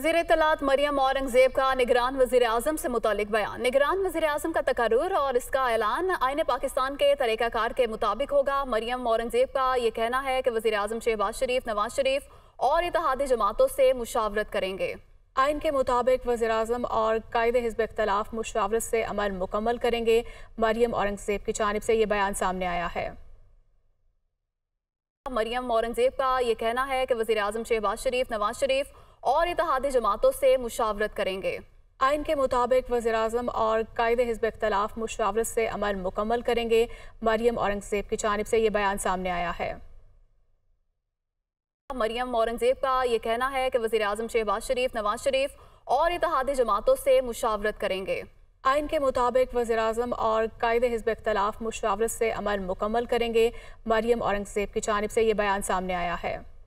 वजीर तलात मरियम औरंगजेब का निगरान वजीर अजम से मुतल बयान निगरान वजी अजम का तकरूर और इसका ऐलान आइन पाकिस्तान के तरीक़ाकार के मुताबिक होगा मरियम औरंगजेब का ये कहना है कि वजी अजम शहबाज शरीफ नवाज शरीफ और इतिहादी जमातों से मुशावरत करेंगे आइन के मुताबिक वजी अजम और कायद हिजब इख्तलाफ मुशावरत से अमल मुकम्मल करेंगे मरियम औरंगजेब की जानब से ये बयान सामने आया है मरियम औरंगजेब का ये कहना है कि वजी अजम शहबाज शरीफ नवाज शरीफ और इतिहादी जमातों से मुशावरत करेंगे आइन के मुताबिक वजी अजम और कायद हिजब इख्तलाफ मुशावरत से अमल मुकम्मल करेंगे मरियम औरंगजेब की जानब से ये बयान सामने आया है मरियम औरंगजेब का ये कहना है कि वजी अजम शहबाज शरीफ नवाज शरीफ और इतिहादी जमातों से मुशावरत करेंगे आइन के मुताबिक वजी अजम और कायद हिजब इख्तलाफ मुशावरत से अमल मुकम्मल करेंगे मरियम औरंगजेब की जानब से ये बयान सामने आया है